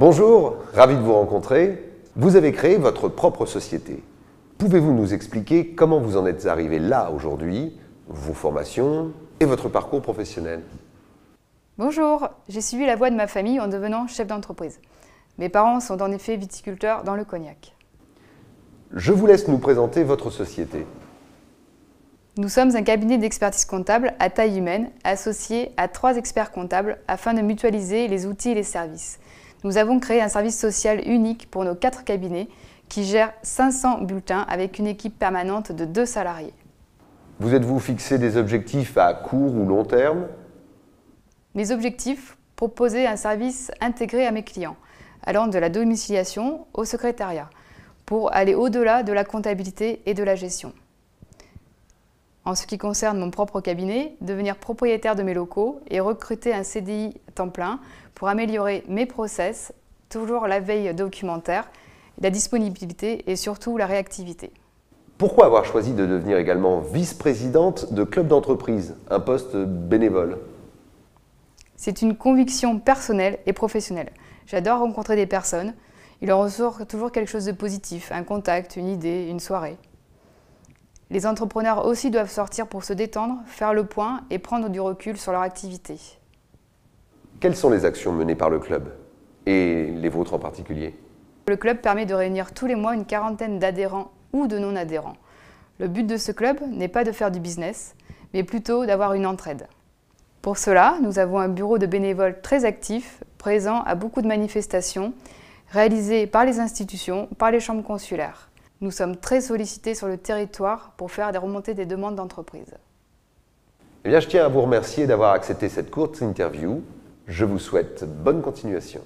Bonjour, ravi de vous rencontrer. Vous avez créé votre propre société. Pouvez-vous nous expliquer comment vous en êtes arrivé là aujourd'hui, vos formations et votre parcours professionnel Bonjour, j'ai suivi la voie de ma famille en devenant chef d'entreprise. Mes parents sont en effet viticulteurs dans le cognac. Je vous laisse nous présenter votre société. Nous sommes un cabinet d'expertise comptable à taille humaine, associé à trois experts comptables afin de mutualiser les outils et les services. Nous avons créé un service social unique pour nos quatre cabinets qui gère 500 bulletins avec une équipe permanente de deux salariés. Vous êtes-vous fixé des objectifs à court ou long terme Mes objectifs Proposer un service intégré à mes clients, allant de la domiciliation au secrétariat, pour aller au-delà de la comptabilité et de la gestion en ce qui concerne mon propre cabinet, devenir propriétaire de mes locaux et recruter un CDI temps plein pour améliorer mes process, toujours la veille documentaire, la disponibilité et surtout la réactivité. Pourquoi avoir choisi de devenir également vice-présidente de club d'entreprise, un poste bénévole C'est une conviction personnelle et professionnelle. J'adore rencontrer des personnes. Il en ressort toujours quelque chose de positif, un contact, une idée, une soirée. Les entrepreneurs aussi doivent sortir pour se détendre, faire le point et prendre du recul sur leur activité. Quelles sont les actions menées par le club et les vôtres en particulier Le club permet de réunir tous les mois une quarantaine d'adhérents ou de non-adhérents. Le but de ce club n'est pas de faire du business, mais plutôt d'avoir une entraide. Pour cela, nous avons un bureau de bénévoles très actif, présent à beaucoup de manifestations, réalisées par les institutions, par les chambres consulaires. Nous sommes très sollicités sur le territoire pour faire des remontées des demandes d'entreprise. Eh je tiens à vous remercier d'avoir accepté cette courte interview. Je vous souhaite bonne continuation.